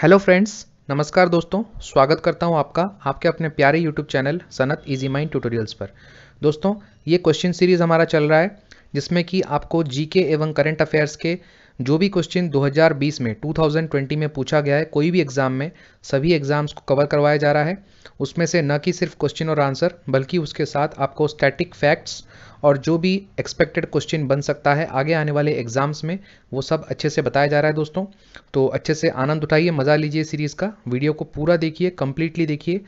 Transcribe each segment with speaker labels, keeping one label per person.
Speaker 1: Hello friends नमस्कार दोस्तों स्वागत करता हूं आपका आपके अपने प्यारे YouTube channel Sanat easy mind tutorials पर दोस्तों ये क्वेश्चन सीरीज़ हमारा चल रहा है जिसमें कि आपको जीके एवं करंट अफेयर्स के जो भी क्वेश्चन 2020 में 2020 में पूछा गया है कोई भी एग्ज़ाम में सभी एग्ज़ाम्स को कवर करवाया जा रहा है उसमें से न कि सिर्फ क्वेश्चन और आंसर बल्कि उसके साथ आपको स्टैटिक फैक्ट्स और जो भी एक्सपेक्टेड क्वेश्चन बन सकता है आगे आने वाले एग्जाम्स में वो सब अच्छे से बताया जा रहा है दोस्तों तो अच्छे से आनंद उठाइए मज़ा लीजिए सीरीज़ का वीडियो को पूरा देखिए कम्प्लीटली देखिए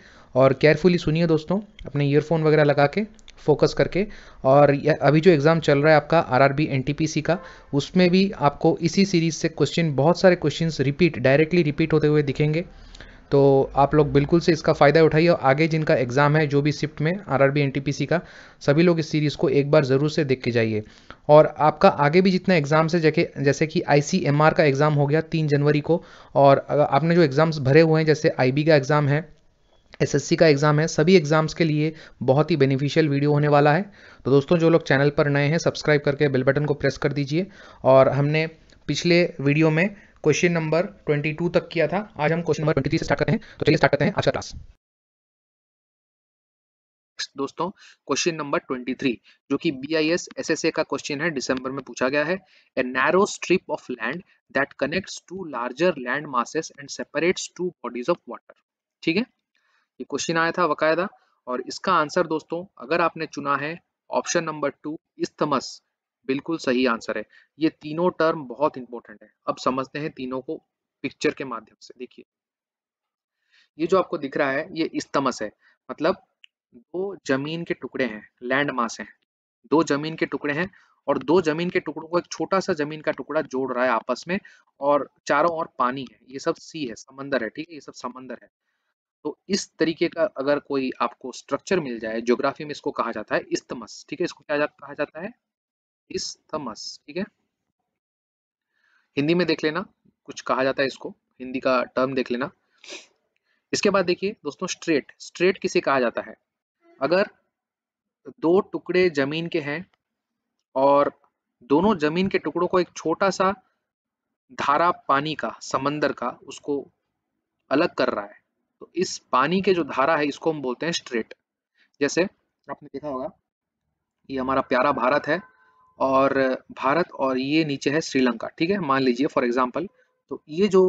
Speaker 1: और केयरफुली सुनिए दोस्तों अपने ईयरफोन वगैरह लगा के फोकस करके और अभी जो एग्ज़ाम चल रहा है आपका R R B N T P C का उसमें भी आपको इसी सीरीज़ से क्वेश्चन बहुत सारे क्वेश्चंस रिपीट डायरेक्टली रिपीट होते हुए दिखेंगे तो आप लोग बिल्कुल से इसका फ़ायदा उठाइए और आगे जिनका एग्ज़ाम है जो भी शिफ्ट में आर आर का सभी लोग इस सीरीज़ को एक बार ज़रूर से देख के जाइए और आपका आगे भी जितना एग्ज़ाम से जैसे जैसे कि आई का एग्ज़ाम हो गया तीन जनवरी को और आपने जो एग्ज़ाम्स भरे हुए हैं जैसे आई का एग्ज़ाम है एस का एग्ज़ाम है सभी एग्ज़ाम्स के लिए बहुत ही बेनिफिशियल वीडियो होने वाला है तो दोस्तों जो लोग चैनल पर नए हैं सब्सक्राइब करके बेल बटन को प्रेस कर दीजिए और हमने पिछले वीडियो में क्वेश्चन नंबर 22 तक किया था आज हम क्वेश्चन नंबर 23 से स्टार्ट करते हैं तो चलिए स्टार्ट करते हैं आज का क्लास दोस्तों क्वेश्चन नंबर 23 जो कि B I S S S A का क्वेश्चन है दिसंबर में पूछा गया है a narrow strip of land that connects two larger land masses and separates two bodies of water ठीक है ये क्वेश्चन आया था बकायदा और इसका आंसर दोस्तों अगर आपने चुना है ऑप्शन नंबर टू इस्थमस बिल्कुल सही आंसर है ये तीनों टर्म बहुत इंपॉर्टेंट है अब समझते हैं तीनों को पिक्चर के माध्यम से देखिए ये जो आपको दिख रहा है ये इस्तमस है मतलब दो जमीन के टुकड़े हैं लैंड मास हैं दो जमीन के टुकड़े हैं और दो जमीन के टुकड़ों को एक छोटा सा जमीन का टुकड़ा जोड़ रहा है आपस में और चारों ओर पानी है ये सब सी है समंदर है ठीक है ये सब समंदर है तो इस तरीके का अगर कोई आपको स्ट्रक्चर मिल जाए ज्योग्राफी में इसको कहा जाता है इस्तमस ठीक है इसको क्या कहा जाता है इज ठीक है हिंदी में देख लेना कुछ कहा जाता है इसको हिंदी का टर्म देख लेना इसके बाद देखिए दोस्तों स्ट्रेट स्ट्रेट किसे कहा जाता है अगर दो टुकड़े जमीन के हैं और दोनों जमीन के टुकड़ों को एक छोटा सा धारा पानी का समंदर का उसको अलग कर रहा है तो इस पानी के जो धारा है इसको हम बोलते हैं स्ट्रेट जैसे आपने देखा होगा ये हमारा प्यारा भारत है और भारत और ये नीचे है श्रीलंका ठीक है मान लीजिए फॉर एग्जाम्पल तो ये जो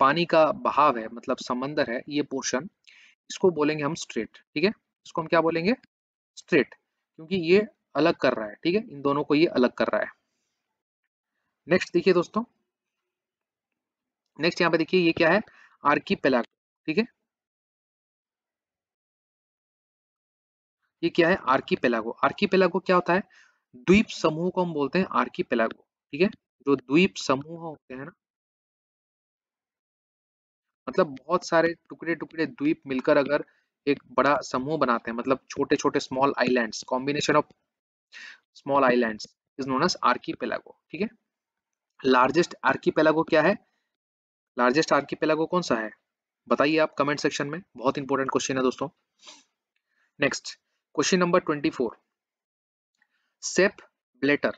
Speaker 1: पानी का बहाव है मतलब समंदर है ये पोर्शन इसको बोलेंगे हम स्ट्रेट ठीक है इसको हम क्या बोलेंगे स्ट्रेट क्योंकि ये अलग कर रहा है ठीक है इन दोनों को ये अलग कर रहा है नेक्स्ट देखिए दोस्तों नेक्स्ट यहाँ पे देखिए ये क्या है आर्की पेलाग ठीक है ये क्या है आर्की पेलागो आर्की पेलागो क्या होता है द्वीप समूह को हम बोलते हैं आर्की ठीक है जो द्वीप समूह होते हैं ना मतलब बहुत सारे टुकड़े टुकड़े द्वीप मिलकर अगर एक बड़ा समूह बनाते हैं मतलब छोटे छोटे small islands combination of small islands is known as archi ठीक है लार्जेस्ट आर्की क्या है लार्जेस्ट आर्की कौन सा है बताइए आप कमेंट सेक्शन में बहुत इंपॉर्टेंट क्वेश्चन है दोस्तों next question number twenty four Sepp Blatter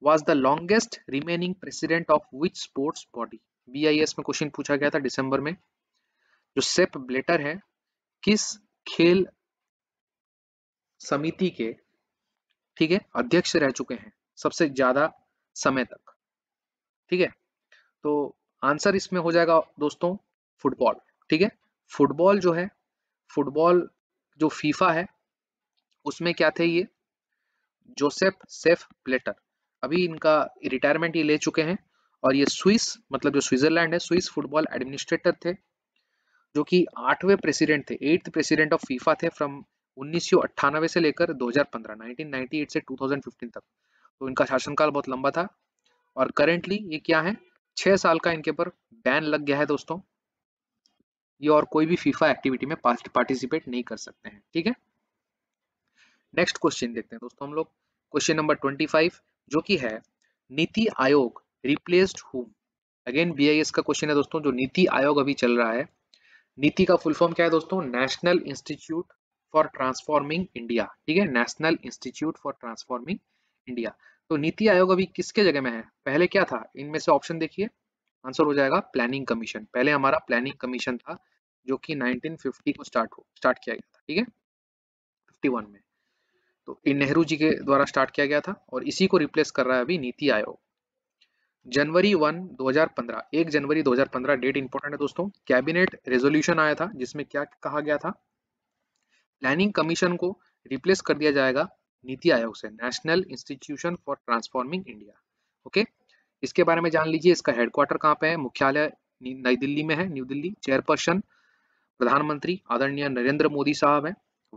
Speaker 1: was the longest remaining president of which sports body? S में क्वेश्चन पूछा गया था दिसंबर में जो सेप ब्लेटर है किस खेल समिति के ठीक है अध्यक्ष रह चुके हैं सबसे ज्यादा समय तक ठीक है तो आंसर इसमें हो जाएगा दोस्तों फुटबॉल ठीक है फुटबॉल जो है फुटबॉल जो फीफा है उसमें क्या थे ये जोसेफ सेफ प्लेटर अभी इनका रिटायरमेंट ये ले चुके हैं और ये स्विस मतलब जो स्विट्जरलैंड है स्विस फुटबॉल एडमिनिस्ट्रेटर थे जो कि आठवें प्रेसिडेंट थे एट्थ प्रेसिडेंट ऑफ फीफा थे फ्रॉम उन्नीस से लेकर 2015 1998 से 2015 तक तो इनका शासनकाल बहुत लंबा था और करेंटली ये क्या है छह साल का इनके ऊपर बैन लग गया है दोस्तों ये और कोई भी फीफा एक्टिविटी में पार्टिसिपेट नहीं कर सकते हैं ठीक है नेक्स्ट क्वेश्चन देखते हैं दोस्तों हम लोग क्वेश्चन नंबर ट्वेंटी फाइव जो कि है नीति आयोग रिप्लेस्ड हुम अगेन बीआईएस का क्वेश्चन है दोस्तों जो नीति आयोग अभी चल रहा है नीति का फुल फॉर्म क्या है दोस्तों national institute for transforming India ठीक है national institute for transforming India तो नीति आयोग अभी किसके जगह में है पहले क्या था इनमें से ऑप्शन देखिए आंसर हो जाएगा प्लानिंग कमीशन पहले हमारा प्लानिंग कमीशन था जो कि 1950 को स्टार्ट हो स्टार्ट किया गया था ठीक है 51 में तो इन नेहरू जी के द्वारा स्टार्ट किया गया था और इसी को रिप्लेस कर रहा है अभी नीति आयोग जनवरी 1 2015 1 जनवरी 2015 डेट इंपोर्टेंट है दोस्तों कैबिनेट रेजोल्यूशन आया था जिसमें क्या कहा गया था प्लानिंग कमीशन को रिप्लेस कर दिया जाएगा नीति आयोग से national institution for transforming India okay इसके बारे में जान लीजिए इसका हेडक्वार्टर कहाँ पे है मुख्यालय नई दिल्ली में है न्यू दिल्ली चेयरपर्सन प्रधानमंत्री आदरणीय नरेंद्र मोदी साहब है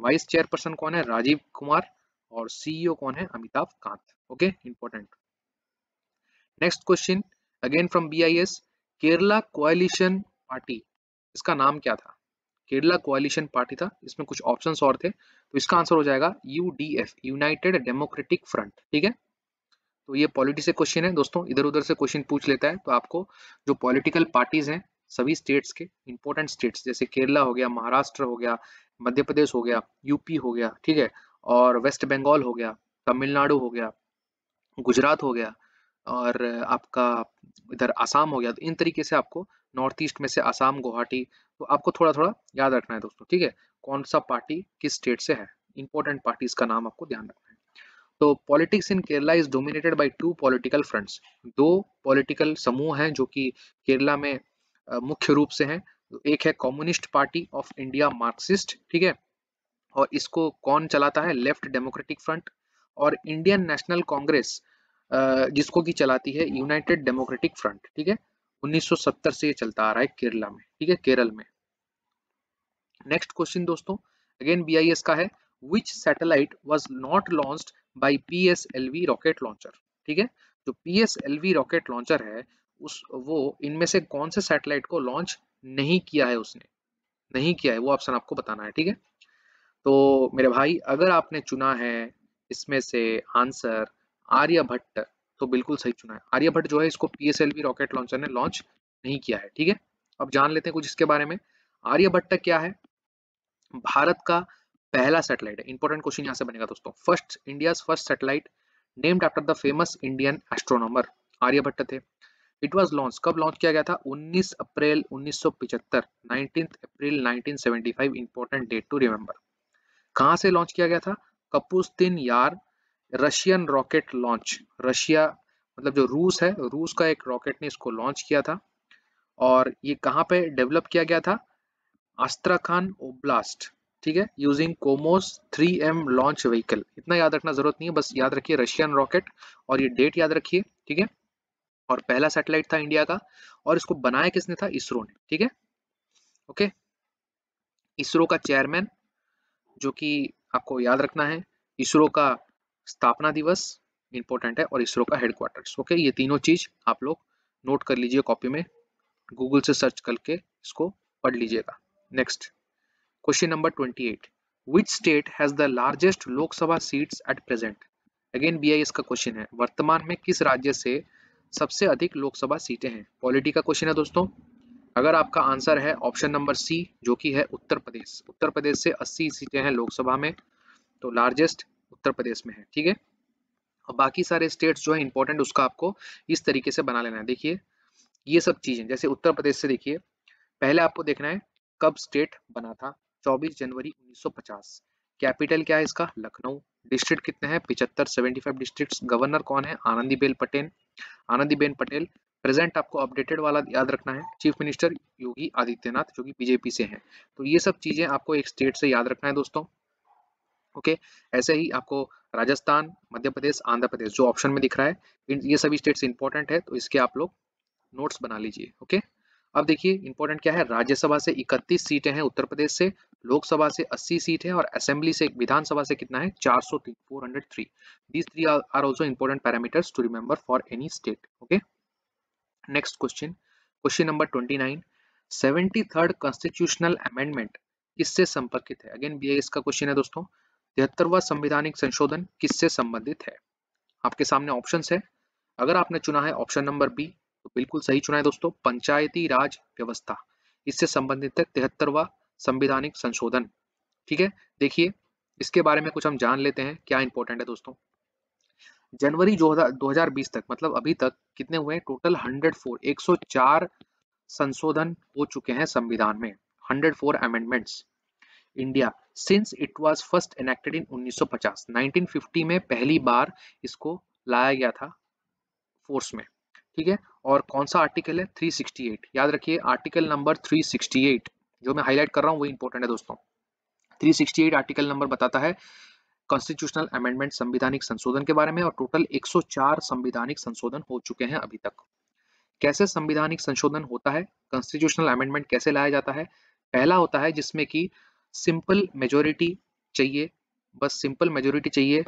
Speaker 1: वाइस चेयरपर्सन कौन है राजीव कुमार और सीईओ e कौन है Amitabh Kant okay important next question again from BIS Kerala coalition party इसका नाम क्या था केरला क्वालिशन पार्टी था इसमें कुछ ऑप्शन और थे तो इसका आंसर हो जाएगा यूडीएफ यूनाइटेड डेमोक्रेटिक फ्रंट ठीक है तो ये पॉलिटी से क्वेश्चन है दोस्तों इधर उधर से क्वेश्चन पूछ लेता है तो आपको जो पॉलिटिकल पार्टीज हैं सभी स्टेट्स के इंपॉर्टेंट स्टेट्स जैसे केरला हो गया महाराष्ट्र हो गया मध्य प्रदेश हो गया यूपी हो गया ठीक है और वेस्ट बंगाल हो गया तमिलनाडु हो गया गुजरात हो गया और आपका इधर आसाम हो गया तो इन तरीके से आपको नॉर्थ ईस्ट में से आसाम गुवाहाटी तो आपको थोड़ा थोड़ा याद रखना है दोस्तों ठीक है कौन सा पार्टी किस स्टेट से है इंपॉर्टेंट पार्टीज का नाम आपको ध्यान रखना है तो politics in Kerala is dominated by two political fronts दो पॉलिटिकल समूह हैं जो कि केरला में मुख्य रूप से हैं तो एक है communist party of India marxist ठीक है और इसको कौन चलाता है लेफ्ट डेमोक्रेटिक फ्रंट और इंडियन नेशनल कांग्रेस जिसको की चलाती है यूनाइटेड डेमोक्रेटिक फ्रंट ठीक है 1970 से ये चलता आ रहा है केरला में ठीक है केरल में नेक्स्ट क्वेश्चन दोस्तों अगेन बी का है which satellite was not launched by P S L V rocket launcher ठीक है जो P S L V rocket launcher है उस वो इनमें से कौन से सैटेलाइट को लॉन्च नहीं किया है उसने नहीं किया है वो ऑप्शन आपको बताना है ठीक है तो मेरे भाई अगर आपने चुना है इसमें से आंसर आर्यभट्ट तो बिल्कुल सही चुना है आर्यभट्ट जो है इसको पीएसएलवी रॉकेट लॉन्चर ने लॉन्च नहीं किया है ठीक है अब जान लेते हैं कुछ इसके बारे में आर्यभट्ट क्या है भारत का पहला सेटेलाइट है इंपॉर्टेंट क्वेश्चन यहाँ से बनेगा दोस्तों first India first satellite named after the famous Indian astronomer Aryabhata थे इट वॉज लॉन्च कब लॉन्च किया गया था 19 अप्रैल 1975 19 अप्रैल 1975 इंपॉर्टेंट डेट टू रिमेंबर कहाँ से लॉन्च किया गया था कपुस्तिन यार रशियन रॉकेट लॉन्च रशिया मतलब जो रूस है रूस का एक रॉकेट ने इसको लॉन्च किया था और ये कहाँ पे डेवलप किया गया था अस्त्राखान ओब्लास्ट ठीक है यूजिंग कोमोस 3M लॉन्च व्हीकल इतना याद रखना जरूरत नहीं है बस याद रखिए रशियन रॉकेट और ये डेट याद रखिए ठीक है और पहला सैटेलाइट था इंडिया का और इसको बनाया किसने था इसरो ने ठीक है ओके इसरो का चेयरमैन जो कि आपको याद रखना है इसरो का स्थापना दिवस इंपॉर्टेंट है और इसरो का हेडक्वार्टर्स ओके ये तीनों चीज आप लोग नोट कर लीजिए कॉपी में गूगल से सर्च करके इसको पढ़ लीजिएगा next question number twenty eight which state has the largest Lok Sabha seats at present again BIS का क्वेश्चन है वर्तमान में किस राज्य से सबसे अधिक लोकसभा सीटें हैं पॉलिटी का क्वेश्चन है दोस्तों अगर आपका आंसर है ऑप्शन नंबर सी जो कि है उत्तर प्रदेश उत्तर प्रदेश से 80 सीटें हैं लोकसभा में तो लार्जेस्ट उत्तर प्रदेश में है ठीक है और बाकी सारे स्टेट्स जो है इंपॉर्टेंट उसका आपको इस तरीके से बना लेना है देखिए ये सब चीज़ें जैसे उत्तर प्रदेश से देखिए पहले आपको देखना है कब स्टेट बना था 24 जनवरी 1950 कैपिटल क्या है इसका लखनऊ डिस्ट्रिक्ट कितने हैं पिचहत्तर 75 डिस्ट्रिक्ट्स गवर्नर कौन है आनंदीबेन पटेल आनंदीबेन पटेल प्रेजेंट आपको अपडेटेड वाला याद रखना है चीफ मिनिस्टर योगी आदित्यनाथ जो कि बीजेपी से हैं तो ये सब चीजें आपको एक स्टेट से याद रखना है दोस्तों ओके ऐसे ही आपको राजस्थान मध्य प्रदेश आंध्र प्रदेश जो ऑप्शन में दिख रहा है ये सभी स्टेट्स इंपॉर्टेंट है तो इसके आप लोग नोट्स बना लीजिए ओके अब देखिए इंपॉर्टेंट क्या है राज्यसभा से 31 सीटें हैं उत्तर प्रदेश से लोकसभा से 80 सीट है और असेंबली से विधानसभा से कितना है 403 403 these three are also important parameters to remember for any state okay Next question. Question number 29. 73rd constitutional amendment किससे संपर्कित है अगेन बी का क्वेश्चन है दोस्तों तिहत्तरवा संविधानिक संशोधन किससे संबंधित है आपके सामने ऑप्शन है अगर आपने चुना है ऑप्शन नंबर बी तो बिल्कुल सही चुना है दोस्तों पंचायती राज व्यवस्था इससे संबंधित है तिहत्तरवा संविधानिक संशोधन ठीक है देखिए इसके बारे में कुछ हम जान लेते हैं क्या इंपॉर्टेंट है दोस्तों जनवरी दो हजार बीस तक मतलब अभी तक कितने हुए टोटल हंड्रेड फोर एक सौ चार संशोधन हो चुके हैं संविधान में 104 amendments India since it was first enacted in 1950 1950 में पहली बार इसको लाया गया था फोर्स में ठीक है और कौन सा आर्टिकल है 368 याद रखिए आर्टिकल नंबर 368 जो मैं हाईलाइट कर रहा हूँ वो इंपॉर्टेंट है दोस्तों 368 आर्टिकल नंबर बताता है कॉन्स्टिट्यूशनल अमेंडमेंट संविधानिक संशोधन के बारे में और टोटल 104 संविधानिक संशोधन हो चुके हैं अभी तक कैसे संविधानिक संशोधन होता है कॉन्स्टिट्यूशनल अमेंडमेंट कैसे लाया जाता है पहला होता है जिसमें कि सिंपल मेजोरिटी चाहिए बस सिंपल मेजोरिटी चाहिए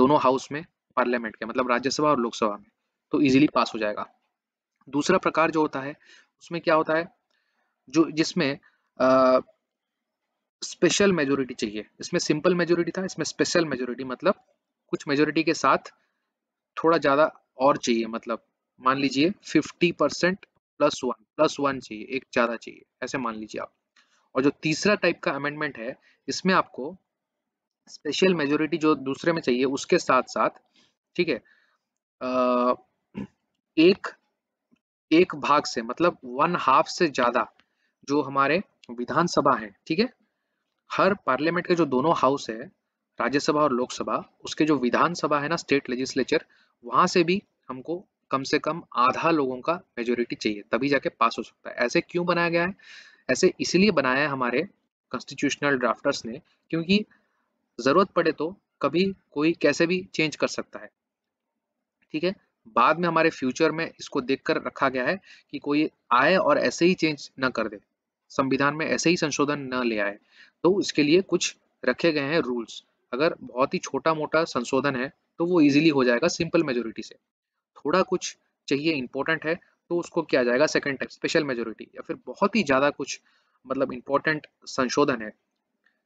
Speaker 1: दोनों हाउस में पार्लियामेंट के मतलब राज्यसभा और लोकसभा में तो इजीली पास हो जाएगा दूसरा प्रकार जो होता है उसमें क्या होता है जो जिसमें आ, स्पेशल मेजोरिटी चाहिए इसमें सिंपल मेजोरिटी था इसमें स्पेशल मेजोरिटी मतलब कुछ मेजोरिटी के साथ थोड़ा ज़्यादा और चाहिए मतलब मान लीजिए 50 percent plus one plus one चाहिए एक ज़्यादा चाहिए ऐसे मान लीजिए आप और जो तीसरा टाइप का अमेंडमेंट है इसमें आपको स्पेशल मेजोरिटी जो दूसरे में चाहिए उसके साथ साथ ठीक है एक एक भाग से मतलब वन हाफ से ज़्यादा जो हमारे विधानसभा है ठीक है हर पार्लियामेंट के जो दोनों हाउस है राज्यसभा और लोकसभा उसके जो विधानसभा है ना स्टेट लेजिस्लेचर वहां से भी हमको कम से कम आधा लोगों का मेजोरिटी चाहिए तभी जाके पास हो सकता है ऐसे क्यों बनाया गया है ऐसे इसलिए बनाया है हमारे कॉन्स्टिट्यूशनल ड्राफ्टर्स ने क्योंकि जरूरत पड़े तो कभी कोई कैसे भी चेंज कर सकता है ठीक है बाद में हमारे फ्यूचर में इसको देखकर रखा गया है कि कोई आए और ऐसे ही चेंज ना कर दे संविधान में ऐसे ही संशोधन न ले आए तो उसके लिए कुछ रखे गए हैं रूल्स अगर बहुत ही छोटा मोटा संशोधन है तो वो इजीली हो जाएगा सिंपल मेजोरिटी से थोड़ा कुछ चाहिए इंपॉर्टेंट है तो उसको किया जाएगा सेकेंड टाइप स्पेशल मेजोरिटी या फिर बहुत ही ज़्यादा कुछ मतलब इंपॉर्टेंट संशोधन है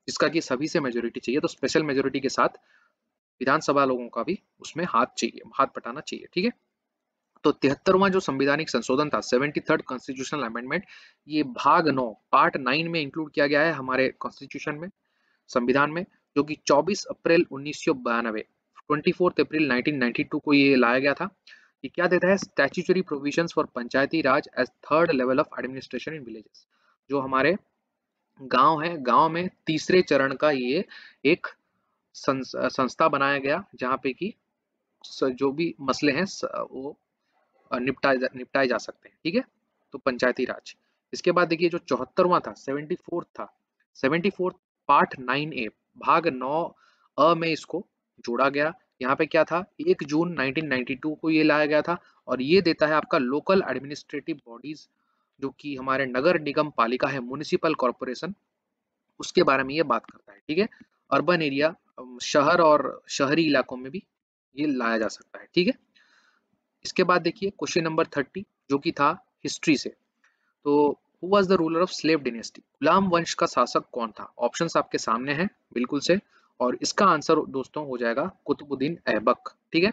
Speaker 1: जिसका कि सभी से मेजोरिटी चाहिए तो स्पेशल मेजोरिटी के साथ विधानसभा लोगों का भी उसमें हाथ चाहिए हाथ बटाना चाहिए ठीक है तो तिहत्तरवा जो संविधानिक संशोधन था सेवेंटी थर्ड कॉन्स्टिट्यूशनल अमेंडमेंट ये भाग नौ पार्ट नाइन में इंक्लूड किया गया है हमारे कॉन्स्टिट्यूशन में संविधान में जो कि 24 अप्रैल उन्नीस सौ बयानवे अप्रैल 1992 को ये लाया गया था ये क्या देता है statutory provision for panchayati raj as third level of administration in villages जो हमारे गांव है गांव में तीसरे चरण का ये एक संस्था बनाया गया जहाँ पे कि जो भी मसले हैं वो निपटाए जा, निपटाए जा सकते हैं ठीक है तो पंचायती राज इसके बाद देखिए जो चौहत्तरवा था सेवेंटी था सेवेंटी पार्ट नाइन ए भाग नौ अ में इसको जोड़ा गया यहाँ पे क्या था एक जून 1992 को ये लाया गया था और ये देता है आपका लोकल एडमिनिस्ट्रेटिव बॉडीज जो कि हमारे नगर निगम पालिका है म्यूनिसिपल कॉरपोरेशन उसके बारे में ये बात करता है ठीक है अर्बन एरिया शहर और शहरी इलाकों में भी ये लाया जा सकता है ठीक है इसके बाद देखिए क्वेश्चन नंबर थर्टी जो कि था हिस्ट्री से तो who was the ruler of slave dynasty गुलाम वंश का शासक कौन था ऑप्शन आपके सामने हैं बिल्कुल से और इसका आंसर दोस्तों हो जाएगा कुतुबुद्दीन अहबक ठीक है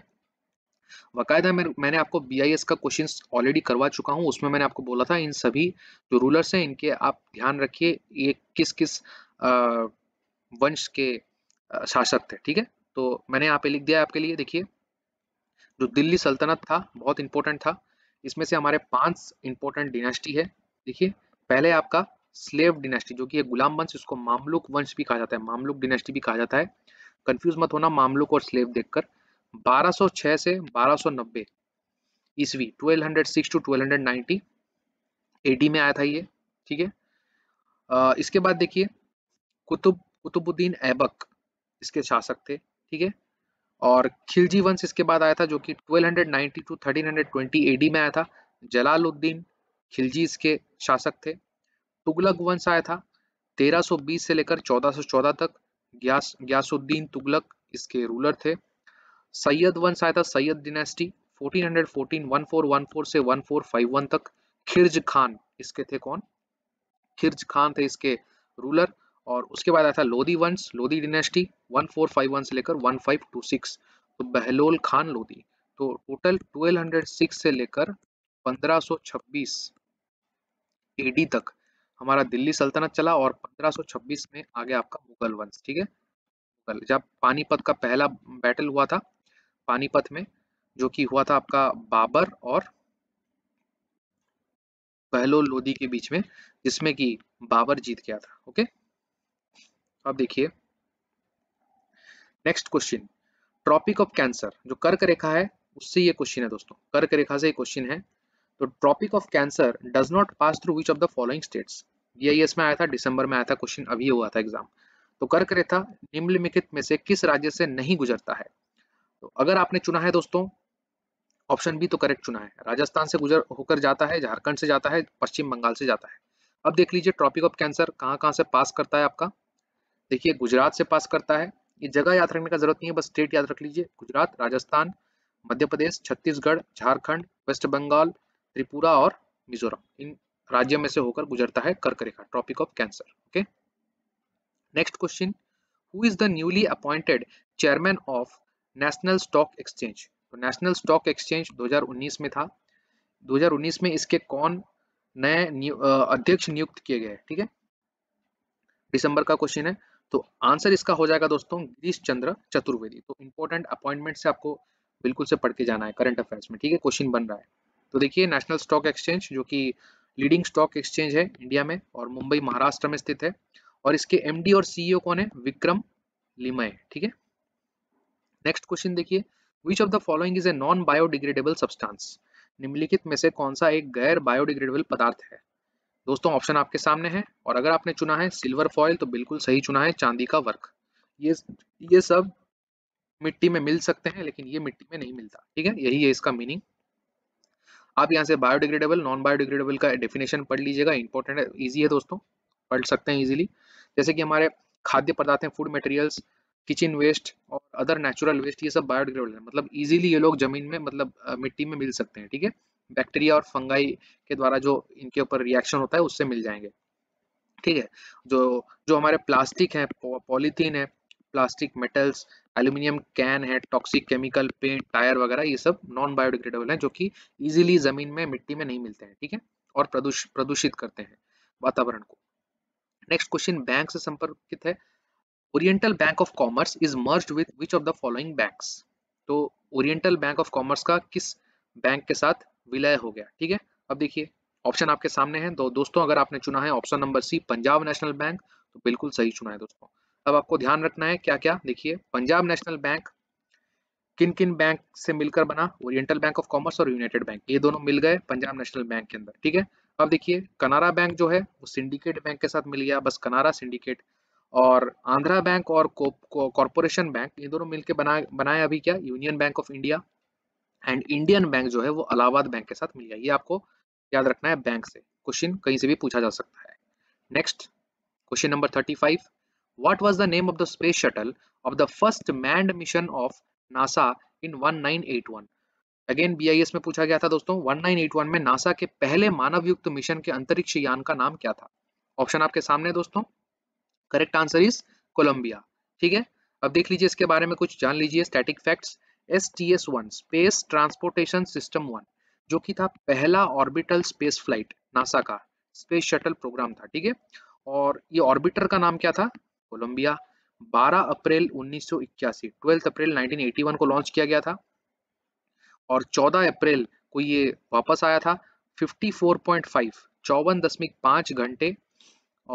Speaker 1: बाकायदा मैं, मैंने आपको बी का क्वेश्चन ऑलरेडी करवा चुका हूँ उसमें मैंने आपको बोला था इन सभी जो रूलर्स हैं इनके आप ध्यान रखिए ये किस किस वंश के शासक थे ठीक है तो मैंने यहाँ पे लिख दिया आपके लिए देखिए जो दिल्ली सल्तनत था बहुत इंपॉर्टेंट था इसमें से हमारे पांच इंपॉर्टेंट डिनेस्टी है देखिए पहले आपका स्लेव डिनेस्टी जो कि एक गुलाम वंश इसको मामलुक वंश भी कहा जाता है मामलुक डिनेस्टी भी कहा जाता है कंफ्यूज मत होना मामलुक और स्लेव देखकर 1206 से 1290 ईस्वी 1206 टू ट्वेल्व एडी में आया था ये ठीक है इसके बाद देखिए कुतुब कुतुबुद्दीन ऐबक इसके शासक थे ठीक है और खिलजी वंश इसके बाद आया था जो कि 1290 टू थर्टीन एडी में आया था जलालुद्दीन खिलजी इसके शासक थे तुगलक वंश आया था 1320 से लेकर 1414 तक ग्यास तुगलक इसके रूलर थे सैयद वंश आया था सैयद डिनेस्टी 1414 1414 से 1451 तक खिरज खान इसके थे कौन खिरज खान थे इसके रूलर और उसके बाद आया था लोधी वंश लोधी डिनेस्टी 1451 से लेकर 1526 तो बहलोल खान लोधी तो टोटल 1206 से लेकर 1526 एडी तक हमारा दिल्ली सल्तनत चला और 1526 में आ गया आपका मुगल वंश ठीक है मुगल जब पानीपत का पहला बैटल हुआ था पानीपत में जो कि हुआ था आपका बाबर और बहलोल लोधी के बीच में जिसमें कि बाबर जीत गया था ओके अब देखिए next question tropic of cancer जो कर्क रेखा है उससे ये क्वेश्चन है दोस्तों कर्क रेखा से क्वेश्चन है तो tropic of cancer does not pass through which of the following states ये में आया था दिसंबर में आया था क्वेश्चन अभी हुआ था एग्जाम तो कर्क रेखा निम्नलिखित में से किस राज्य से नहीं गुजरता है तो अगर आपने चुना है दोस्तों ऑप्शन बी तो करेक्ट चुना है राजस्थान से गुजर होकर जाता है झारखंड से जाता है पश्चिम बंगाल से जाता है अब देख लीजिए ट्रॉपिक ऑफ कैंसर कहाँ कहाँ से पास करता है आपका देखिए गुजरात से पास करता है ये जगह याद रखने का जरूरत नहीं है बस स्टेट याद रख लीजिए गुजरात राजस्थान मध्य प्रदेश छत्तीसगढ़ झारखंड वेस्ट बंगाल त्रिपुरा और मिजोरम इन राज्यों में से होकर गुजरता है कर्क रेखा tropic of cancer okay next question who is the newly appointed chairman of national stock exchange तो नेशनल स्टॉक एक्सचेंज 2019 में था 2019 में इसके कौन नए अध्यक्ष नियुक्त किए गए ठीक है दिसंबर का क्वेश्चन है तो आंसर इसका हो जाएगा दोस्तों गिरीश चंद्र चतुर्वेदी तो इंपॉर्टेंट अपॉइंटमेंट से आपको बिल्कुल से पढ़ के जाना है करंट अफेयर्स में ठीक है क्वेश्चन बन रहा है तो देखिए नेशनल स्टॉक एक्सचेंज जो कि लीडिंग स्टॉक एक्सचेंज है इंडिया में और मुंबई महाराष्ट्र में स्थित है और इसके एमडी और सीईओ e कौन है विक्रम लिमय ठीक है नेक्स्ट क्वेश्चन देखिए which of the following is a non biodegradable substance निम्नलिखित में से कौन सा एक गैर बायोडिग्रेडेबल पदार्थ है दोस्तों ऑप्शन आपके सामने है और अगर आपने चुना है सिल्वर फॉयल तो बिल्कुल सही चुना है चांदी का वर्क ये ये सब मिट्टी में मिल सकते हैं लेकिन ये मिट्टी में नहीं मिलता ठीक है यही है इसका मीनिंग आप यहाँ से बायोडिग्रेडेबल नॉन बायोडिग्रेडेबल का डेफिनेशन पढ़ लीजिएगा इंपॉर्टेंट है ईजी है दोस्तों पढ़ सकते हैं ईजिली जैसे कि हमारे खाद्य पदार्थ हैं फूड मटेरियल्स किचन वेस्ट और अदर नेचुरल वेस्ट ये सब बायोडिग्रेडेबल है मतलब ईजिली ये लोग जमीन में मतलब मिट्टी में मिल सकते हैं ठीक है बैक्टीरिया और फंगाई के द्वारा जो इनके ऊपर रिएक्शन होता है उससे मिल जाएंगे ठीक है जो जो हमारे प्लास्टिक है पॉलीथीन है प्लास्टिक मेटल्स एल्यूमिनियम कैन है टॉक्सिक केमिकल पेंट टायर वगैरह ये सब नॉन बायोडिग्रेडेबल हैं जो कि इजीली जमीन में मिट्टी में नहीं मिलते हैं ठीक है और प्रदूष प्रदूषित करते हैं वातावरण को नेक्स्ट क्वेश्चन बैंक से संपर्कित है oriental bank of commerce is merge with which of the following bank तो ओरिएंटल बैंक ऑफ कॉमर्स का किस बैंक के साथ विलय हो गया ठीक है अब देखिए ऑप्शन आपके सामने है तो दोस्तों अगर आपने चुना है option number C Punjab national bank तो बिल्कुल सही चुना है दोस्तों अब आपको ध्यान रखना है क्या क्या देखिए पंजाब नेशनल बैंक किन किन बैंक से मिलकर बना ओरिएंटल बैंक ऑफ कॉमर्स और यूनाइटेड बैंक ये दोनों मिल गए पंजाब नेशनल बैंक के अंदर ठीक है अब देखिए कनारा बैंक जो है वो सिंडिकेट बैंक के साथ मिल गया बस कनारा सिंडिकेट और आंध्रा बैंक और कॉरपोरेशन बैंक ये दोनों मिलकर बना बनाए अभी क्या union bank of India and Indian bank जो है वो अलाहाबाद बैंक के साथ मिल गया ये आपको याद रखना है बैंक से क्वेश्चन कहीं से भी पूछा जा सकता है next question number thirty five was the name of the space shuttle of the first manned mission of NASA in one nine eight one again B I S में पूछा गया था दोस्तों वन नाइन एट वन में NASA के पहले मानव युक्त mission के अंतरिक्ष यान का नाम क्या था ऑप्शन आपके सामने दोस्तों करेक्ट आंसर इज कोलंबिया ठीक है अब देख लीजिए इसके बारे में कुछ जान लीजिए static facts S T S one space transportation system one जो कि था पहला ऑर्बिटल स्पेस फ्लाइट नासा का स्पेस शटल प्रोग्राम था ठीक है और ये ऑर्बिटर का नाम क्या था कोलंबिया 12 अप्रैल 1981 12 अप्रैल 1981 को लॉन्च किया गया था और 14 अप्रैल को ये वापस आया था 54.5 चौवन दशमिक घंटे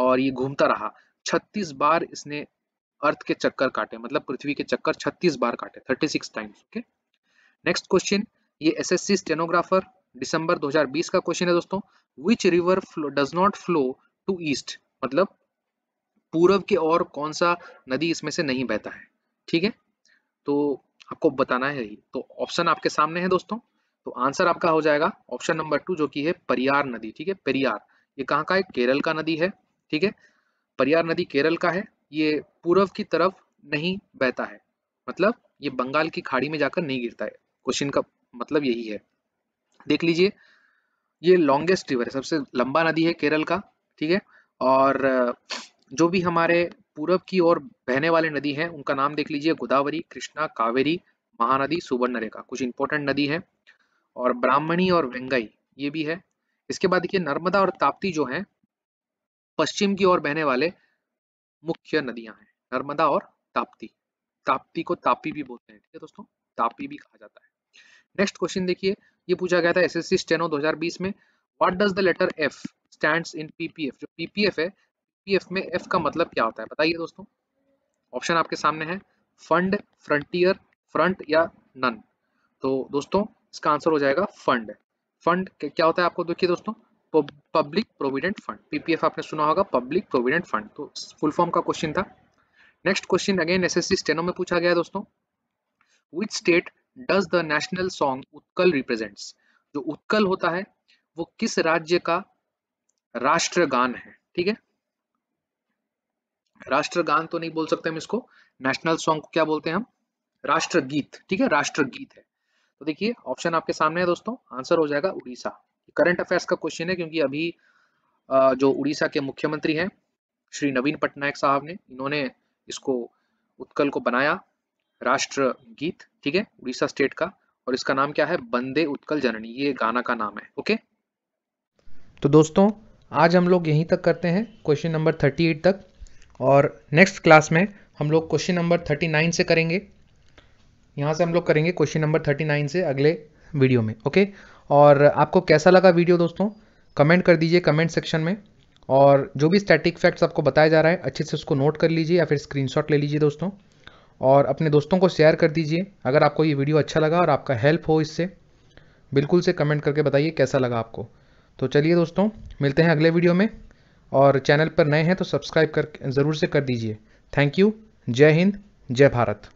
Speaker 1: और ये घूमता रहा 36 बार इसने अर्थ के चक्कर काटे मतलब पृथ्वी के चक्कर 36 बार काटे 36 टाइम्स ओके नेक्स्ट क्वेश्चन ये एसएससी स्टेनोग्राफर दिसंबर 2020 का क्वेश्चन है दोस्तों which river does not flow to east मतलब पूर्व के और कौन सा नदी इसमें से नहीं बहता है ठीक है तो आपको बताना है तो ऑप्शन आपके सामने है दोस्तों तो आंसर आपका हो जाएगा ऑप्शन नंबर टू जो कि है परियार नदी ठीक है परियार ये कहाँ का है केरल का नदी है ठीक है परियार नदी केरल का है ये पूर्व की तरफ नहीं बहता है मतलब ये बंगाल की खाड़ी में जाकर नहीं गिरता है क्वेश्चन का मतलब यही है देख लीजिए ये लॉन्गेस्ट रिवर है सबसे लंबा नदी है केरल का ठीक है और जो भी हमारे पूर्व की ओर बहने वाले नदी हैं उनका नाम देख लीजिए गोदावरी कृष्णा कावेरी महानदी सुवर्णरेखा कुछ इंपॉर्टेंट नदी है और ब्राह्मणी और वेंगई ये भी है इसके बाद देखिए नर्मदा और ताप्ती जो है पश्चिम की ओर बहने वाले मुख्य नदियां हैं नर्मदा और ताप्ती ताप्ती को तापी भी बोलते हैं ठीक है दोस्तों तापी भी कहा जाता है नेक्स्ट क्वेश्चन देखिए ये पूछा गया था एसएससी स्टेनो 2020 में what does the letter F stands in PPF जो पीपीएफ है पीपीएफ में एफ का मतलब क्या होता है बताइए दोस्तों ऑप्शन आपके सामने है फंड फ्रंटियर फ्रंट या नन तो दोस्तों इसका आंसर हो जाएगा फंड फंड क्या होता है आपको देखिए दोस्तों पब्लिक प्रोविडेंट फंड पीपीएफ आपने सुना होगा पब्लिक प्रोविडेंट फंड तो फुल फॉर्म का क्वेश्चन था next question again S S C steno में पूछा गया दोस्तों which state does the national song Utkal represent जो उत्कल होता है वो किस राज्य का राष्ट्रगान है ठीक है राष्ट्रगान तो नहीं बोल सकते हम इसको नेशनल सॉन्ग को क्या बोलते हैं हम राष्ट्रगीत ठीक है राष्ट्रगीत है तो देखिए ऑप्शन आपके सामने है दोस्तों आंसर हो जाएगा उड़ीसा करंट अफेयर्स का क्वेश्चन है क्योंकि अभी जो उड़ीसा के मुख्यमंत्री हैं श्री नवीन पटनायक साहब ने इन्होंने इसको उत्कल को बनाया राष्ट्र गीत ठीक है उड़ीसा स्टेट का और इसका नाम क्या है बंदे उत्कल जननी ये गाना का नाम है ओके तो दोस्तों आज हम लोग यहीं तक करते हैं क्वेश्चन नंबर 38 तक और नेक्स्ट क्लास में हम लोग क्वेश्चन नंबर 39 से करेंगे यहाँ से हम लोग करेंगे क्वेश्चन नंबर 39 से अगले वीडियो में ओके और आपको कैसा लगा वीडियो दोस्तों कमेंट कर दीजिए कमेंट सेक्शन में और जो भी स्टैटिक फैक्ट्स आपको बताया जा रहा है अच्छे से उसको नोट कर लीजिए या फिर स्क्रीनशॉट ले लीजिए दोस्तों और अपने दोस्तों को शेयर कर दीजिए अगर आपको ये वीडियो अच्छा लगा और आपका हेल्प हो इससे बिल्कुल से कमेंट करके बताइए कैसा लगा आपको तो चलिए दोस्तों मिलते हैं अगले वीडियो में और चैनल पर नए हैं तो सब्सक्राइब कर ज़रूर से कर दीजिए थैंक यू जय हिंद जय भारत